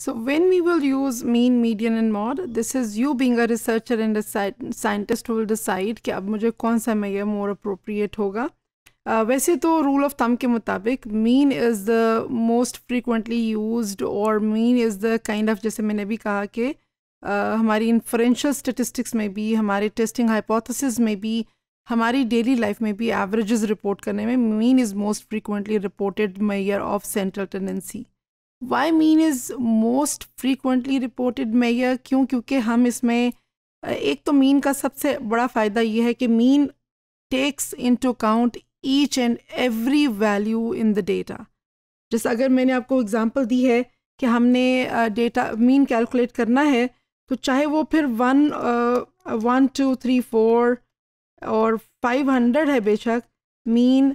So when we will use mean, median and mod, this is you being a researcher and a scientist who will decide कि अब मुझे कौन सा मैयर more appropriate होगा Uh, वैसे तो रूल ऑफ थम के मुताबिक mean is the most frequently use और mean is the kind of जैसे मैंने भी कहा कि uh, हमारी इन्फ्रेंशल स्टेटिस्टिक्स में भी हमारे टेस्टिंग हाइपोथेसिस में भी हमारी डेली लाइफ में भी एवरेजेस रिपोर्ट करने में mean is most frequently reported measure of central tendency why mean is most frequently reported measure क्यों क्योंकि हम इसमें एक तो मीन का सबसे बड़ा फ़ायदा यह है कि mean takes into account each and every value in the data जैसे अगर मैंने आपको एग्जाम्पल दी है कि हमने डेटा मीन कैलकुलेट करना है तो चाहे वो फिर one one two three four और फाइव हंड्रेड है बेशक mean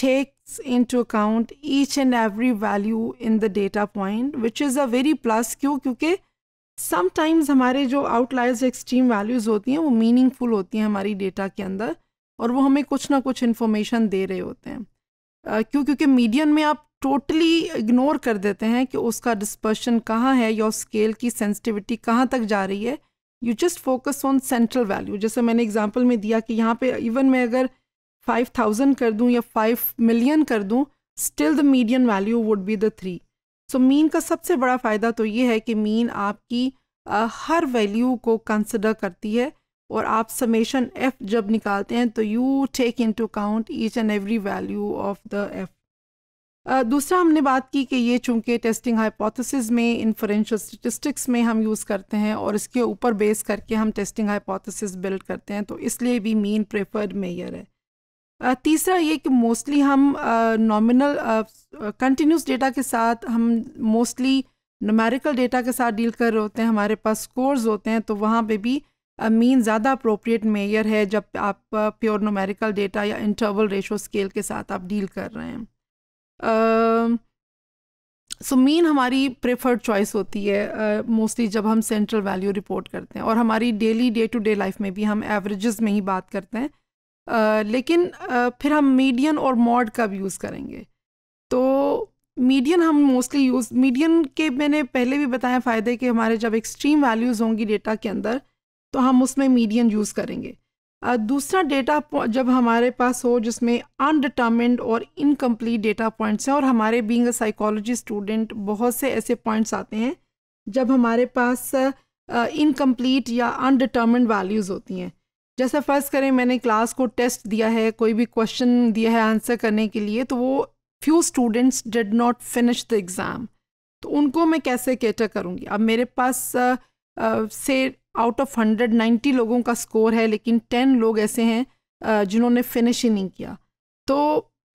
takes into account each and every value in the data point which is a very plus क्यों क्योंकि समटाइम्स हमारे जो आउटलाइज एक्सट्रीम वैल्यूज़ होती हैं वो मीनिंगफुल होती हैं हमारी डेटा के अंदर और वो हमें कुछ ना कुछ इन्फॉर्मेशन दे रहे होते हैं uh, क्यों क्योंकि मीडियन में आप टोटली इग्नोर कर देते हैं कि उसका डिस्पर्शन कहाँ है या स्केल की सेंसिटिविटी कहाँ तक जा रही है you just focus on central value जैसे मैंने एग्जाम्पल में दिया कि यहाँ पे इवन मैं अगर फाइव थाउजेंड कर दूं या फाइव मिलियन कर दूं still the medium value would be the three so mean का सबसे बड़ा फ़ायदा तो ये है कि मीन आपकी uh, हर वैल्यू को कंसिडर करती है और आप समेशन एफ़ जब निकालते हैं तो you take into account each and every value of the F दूसरा हमने बात की कि ये चूंकि टेस्टिंग हाइपोथेसिस में इन्फ्रेंशियल स्टेटिस्टिक्स में हम यूज़ करते हैं और इसके ऊपर बेस करके हम टेस्टिंग हाइपोथेसिस बिल्ड करते हैं तो इसलिए भी मीन प्रेफर्ड मेयर है तीसरा ये कि मोस्टली हम नॉमिनल कंटिन्यूस डेटा के साथ हम मोस्टली नमेरिकल डेटा के साथ डील कर रहे होते हैं हमारे पास स्कोर्स होते हैं तो वहाँ पे भी मीन ज़्यादा अप्रोप्रिएट मेयर है जब आप प्योर नोमेरिकल डेटा या इंटरवल रेशो स्केल के साथ आप डील कर रहे हैं सो मीन हमारी प्रेफर्ड चॉइस होती है मोस्टली uh, जब हम सेंट्रल वैल्यू रिपोर्ट करते हैं और हमारी daily day to day life में भी हम एवरेजेस में ही बात करते हैं आ, लेकिन आ, फिर हम मीडियन और मॉड का भी यूज़ करेंगे तो मीडियन हम मोस्टली यूज़ मीडियन के मैंने पहले भी बताया फ़ायदे कि हमारे जब एक्सट्रीम वैल्यूज़ होंगी डेटा के अंदर तो हम उसमें मीडियन यूज़ करेंगे आ, दूसरा डेटा जब हमारे पास हो जिसमें अनडिटर्मेंड और इनकम्प्लीट डेटा पॉइंट्स हैं और हमारे बींग अ साइकोलॉजी स्टूडेंट बहुत से ऐसे पॉइंट्स आते हैं जब हमारे पास इनकम्प्लीट या अनडिटर्मेंड वैल्यूज़ होती हैं जैसे फर्स्ट करें मैंने क्लास को टेस्ट दिया है कोई भी क्वेश्चन दिया है आंसर करने के लिए तो वो few students did not finish the exam तो उनको मैं कैसे कैटर करूँगी अब मेरे पास से आउट ऑफ हंड्रेड नाइन्टी लोगों का स्कोर है लेकिन टेन लोग ऐसे हैं जिन्होंने फिनिश ही नहीं किया तो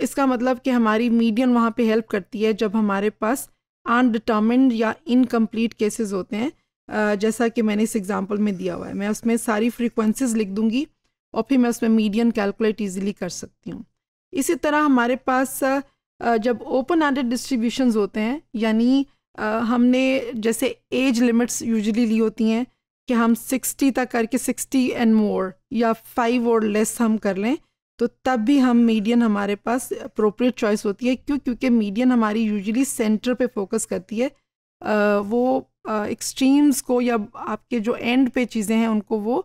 इसका मतलब कि हमारी मीडियम वहाँ पे हेल्प करती है जब हमारे पास अनडिटर्मिंड या इनकम्प्लीट केसेस होते हैं जैसा कि मैंने इस एग्ज़ाम्पल में दिया हुआ है मैं उसमें सारी फ्रीक्वेंसीज लिख दूँगी और फिर मैं उसमें मीडियन कैलकुलेट ईजिली कर सकती हूँ इसी तरह हमारे पास जब ओपन आर्डेड डिस्ट्रीब्यूशन होते हैं यानी हमने जैसे एज लिमिट्स यूजली ली होती हैं कि हम 60 तक करके 60 एंड मोर या फाइव और लेस हम कर लें तो तब भी हम मीडियन हमारे पास अप्रोप्रिएट चॉइस होती है क्यों क्योंकि मीडियन हमारी यूजली सेंटर पे फोकस करती है आ, वो एक्सट्रीम्स को या आपके जो एंड पे चीज़ें हैं उनको वो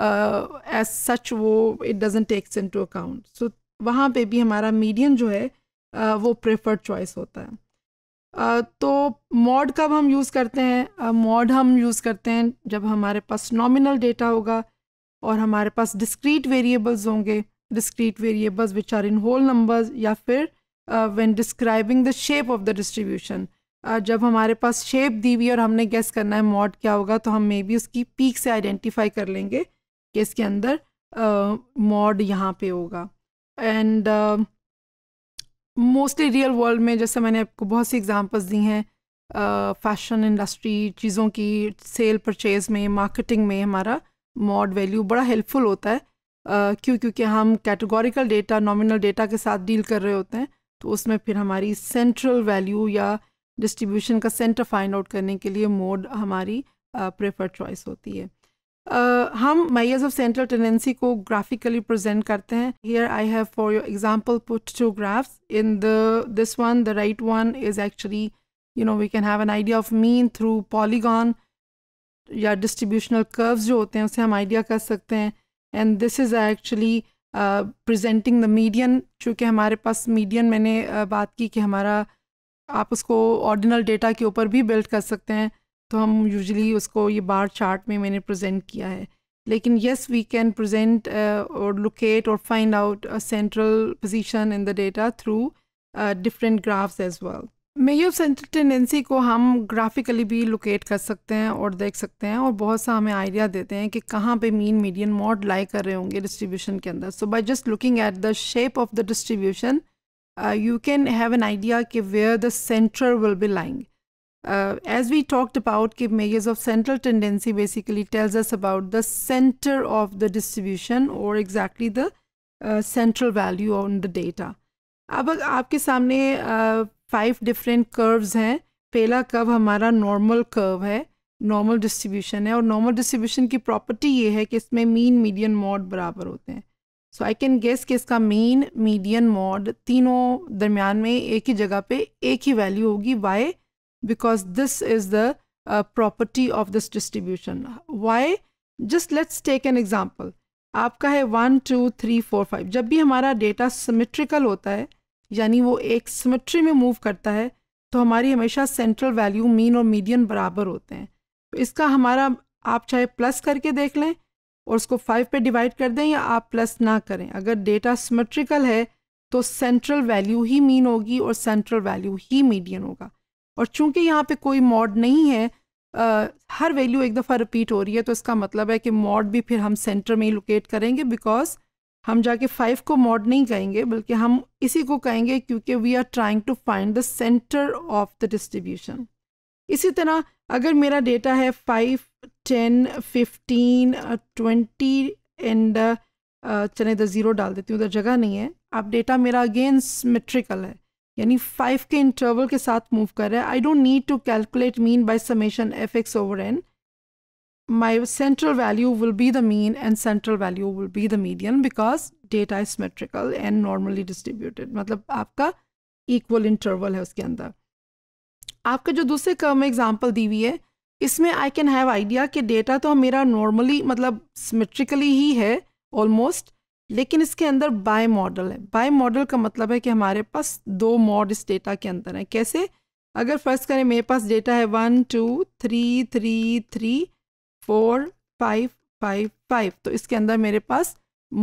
एज सच वो it doesn't takes into account so वहाँ पे भी हमारा मीडियम जो है uh, वो प्रेफर्ड चॉइस होता है uh, तो मॉड कब हम यूज़ करते हैं मॉड uh, हम यूज़ करते हैं जब हमारे पास नॉमिनल डेटा होगा और हमारे पास डिस्क्रीट वेरिएबल्स होंगे discrete variables which are in whole numbers या फिर when describing the shape of the distribution जब हमारे पास शेप दी हुई और हमने गेस करना है मॉड क्या होगा तो हम मे बी उसकी पीक से आइडेंटिफाई कर लेंगे कि इसके अंदर मॉड यहाँ पे होगा एंड मोस्टली रियल वर्ल्ड में जैसे मैंने आपको बहुत सी एग्जांपल्स दी हैं फैशन इंडस्ट्री चीज़ों की सेल परचेज में मार्केटिंग में हमारा मॉड वैल्यू बड़ा हेल्पफुल होता है uh, क्यों क्योंकि हम कैटेगोरिकल डेटा नॉमिनल डेटा के साथ डील कर रहे होते हैं तो उसमें फिर हमारी सेंट्रल वैल्यू या डिस्ट्रीब्यूशन का सेंटर फाइंड आउट करने के लिए मोड हमारी प्रेफर्ड चॉइस होती है Uh, हम मैयर्स ऑफ सेंट्रल टेंडेंसी को ग्राफिकली प्रेजेंट करते हैं here I have for your example put two graphs in the this one the right one is actually you know we can have an idea of mean through polygon या distributional curves जो होते हैं उसे हम idea कर सकते हैं and this is actually presenting the median चूँकि हमारे पास मीडियन मैंने uh, बात की कि हमारा आप उसको ऑर्डिनल डेटा के ऊपर भी बिल्ड कर सकते हैं तो हम यूजली उसको ये बार चार्ट में मैंने प्रेजेंट किया है लेकिन येस वी कैन प्रेजेंट और लोकेट और find out central position in the data through different graphs as well मेयो सेंट्रल टेंडेंसी को हम ग्राफिकली भी लोकेट कर सकते हैं और देख सकते हैं और बहुत सा हमें आइडिया देते हैं कि कहाँ पे मीन मीडियन मॉड लाई कर रहे होंगे डिस्ट्रीब्यूशन के अंदर so by just looking at the shape of the distribution uh, you can have an idea ki where the center will be lying. Uh, as we talked about, ki measures of central tendency basically tells us about the center of the distribution or exactly the uh, central value on the data. अब आपके सामने five different curves हैं पहला curve हमारा normal curve है normal distribution है और normal distribution की प्रॉपर्टी ये है कि इसमें मीन मीडियन मॉड बराबर होते हैं सो आई कैन गेस कि इसका मीन मीडियन मॉड तीनों दरमियान में एक ही जगह पे एक ही वैल्यू होगी why because this is the property of this distribution why just let's take an example आपका है one two three four five जब भी हमारा डेटा सिमेट्रिकल होता है यानी वो एक सिमेट्री में मूव करता है तो हमारी हमेशा सेंट्रल वैल्यू मीन और मीडियन बराबर होते हैं तो इसका हमारा आप चाहे प्लस करके देख लें और उसको फाइव पे डिवाइड कर दें या आप प्लस ना करें अगर डेटा सिमेट्रिकल है तो सेंट्रल वैल्यू ही मीन होगी और सेंट्रल वैल्यू ही मीडियन होगा और चूंकि यहाँ पे कोई मॉड नहीं है आ, हर वैल्यू एक दफ़ा रिपीट हो रही है तो इसका मतलब है कि मॉड भी फिर हम सेंटर में ही लोकेट करेंगे बिकॉज हम जाके फाइव को मॉड नहीं कहेंगे बल्कि हम इसी को कहेंगे क्योंकि we are trying to find the centre of the distribution इसी तरह अगर मेरा डेटा है five ten fifteen twenty and चले इधर ज़ीरो डाल देती हूँ उधर जगह नहीं है आप डेटा मेरा अगेन मेट्रिकल है यानी फाइव के इंटरवल के साथ मूव कर रहा है I don't need to calculate mean by summation F X over N my central value will be the mean and central value will be the median because data is metrical and normally distributed मतलब आपका equal interval है उसके अंदर आपका जो दूसरे कर्म example दी हुई है इसमें आई कैन हैव आइडिया कि डेटा तो मेरा नॉर्मली मतलब सिमेट्रिकली ही है ऑलमोस्ट लेकिन इसके अंदर बाय मॉडल है बाय मॉडल का मतलब है कि हमारे पास दो मॉड इस डेटा के अंदर है कैसे अगर फर्स्ट करें मेरे पास डेटा है one two three three three four five five five तो इसके अंदर मेरे पास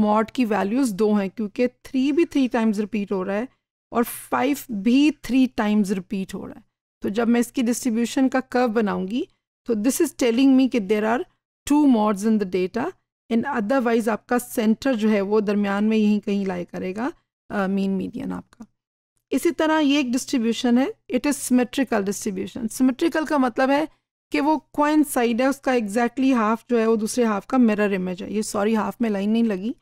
मॉड की वैल्यूज़ दो हैं क्योंकि थ्री भी थ्री टाइम्स रिपीट हो रहा है और फाइव भी थ्री टाइम्स रिपीट हो रहा है तो जब मैं इसकी डिस्ट्रीब्यूशन का कर्व बनाऊंगी तो दिस इज़ टेलिंग मी कि there are two modes in the data and otherwise आपका सेंटर जो है वो दरमियान में यहीं कहीं लाई करेगा मीन uh, मीडियन आपका इसी तरह ये एक डिस्ट्रीब्यूशन है it is symmetrical distribution symmetrical का मतलब है कि वो क्वाइन साइड है उसका एग्जैक्टली exactly हाफ जो है वो दूसरे हाफ का मिरर इमेज है ये सॉरी हाफ में लाइन नहीं लगी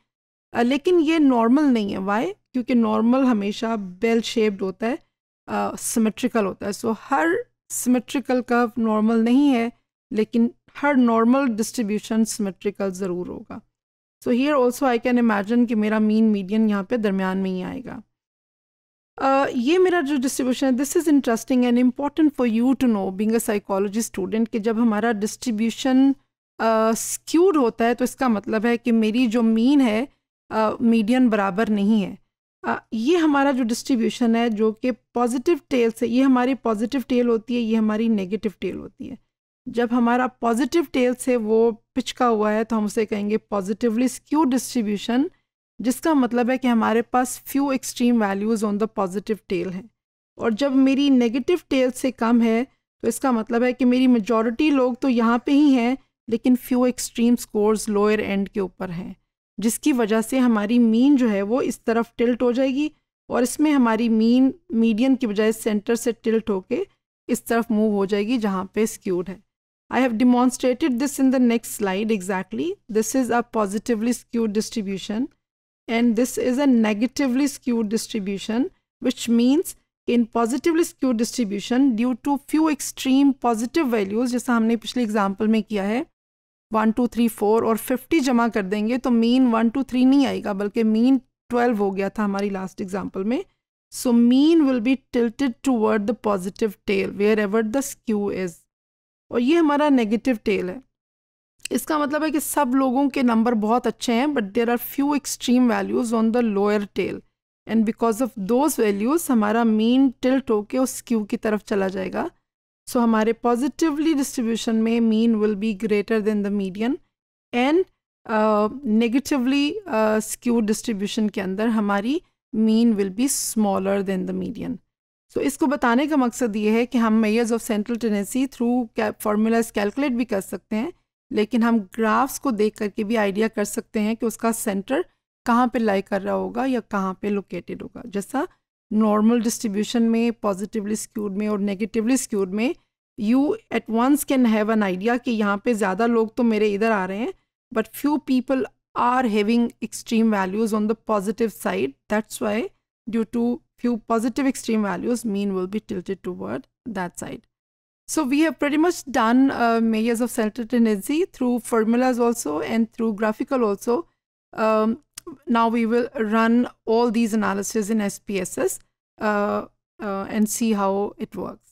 uh, लेकिन ये नॉर्मल नहीं है वाई क्योंकि नॉर्मल हमेशा बेल शेप्ड होता है सिमेट्रिकल uh, होता है सो so, हर सिमेट्रिकल कर्व नॉर्मल नहीं है लेकिन हर नॉर्मल डिस्ट्रीब्यूशन सिमेट्रिकल ज़रूर होगा so here also I can imagine कि मेरा मीन मीडियन यहाँ पे दरमियान में ही आएगा uh, ये मेरा जो डिस्ट्रीब्यूशन है this is interesting and important for you to know being a psychology student कि जब हमारा डिस्ट्रीब्यूशन स्क्यूड uh, होता है तो इसका मतलब है कि मेरी जो मीन है मीडियन uh, बराबर नहीं है ये हमारा जो डिस्ट्रीब्यूशन है जो कि पॉजिटिव टेल से ये हमारी पॉजिटिव टेल होती है ये हमारी नेगेटिव टेल होती है जब हमारा पॉजिटिव टेल से वो पिचका हुआ है तो हम उसे कहेंगे पॉजिटिवली स्क्यू डिस्ट्रीब्यूशन जिसका मतलब है कि हमारे पास few extreme values on the positive tail हैं और जब मेरी नेगेटिव टेल से कम है तो इसका मतलब है कि मेरी मेजॉरिटी लोग तो यहाँ पे ही हैं लेकिन few extreme scores lower end के ऊपर हैं जिसकी वजह से हमारी मीन जो है वो इस तरफ टिल्ट हो जाएगी और इसमें हमारी मीन मीडियन की बजाय सेंटर से टिल्ट होके इस तरफ मूव हो जाएगी जहाँ पे स्क्यूड है I have demonstrated this in the next slide exactly this is a positively skewed distribution and this is a negatively skewed distribution which means in positively skewed distribution due to few extreme positive values जैसा हमने पिछले example में किया है one two three four और fifty जमा कर देंगे तो मीन वन टू थ्री नहीं आएगा बल्कि मीन ट्वेल्व हो गया था हमारी लास्ट एग्जाम्पल में so mean will be tilted toward the positive tail wherever the skew is और ये हमारा नेगेटिव टेल है इसका मतलब है कि सब लोगों के नंबर बहुत अच्छे हैं but there are few extreme values on the lower tail and because of those values हमारा मीन टिल्ट होके उस स्क्यू की तरफ चला जाएगा सो हमारे पॉजिटिवली डिस्ट्रीब्यूशन में mean will be greater than the median and negatively skew distribution के अंदर हमारी mean will be smaller than the median so इसको बताने का मकसद ये है कि हम measures of central tendency through formulas calculate भी कर सकते हैं लेकिन हम ग्राफ्स को देख करके भी आइडिया कर सकते हैं कि उसका सेंटर कहाँ पे लाई कर रहा होगा या कहाँ पे लोकेटेड होगा जैसा normal distribution may positively skewed may or negatively skewed may you at once can have an idea ki yahan pe log to mere idhar but few people are having extreme values on the positive side that's why due to few positive extreme values mean will be tilted toward that side so we have pretty much done uh, measures of central tendency through formulas also and through graphical also um, now we will run all these analyses in SPSS uh, uh, and see how it works.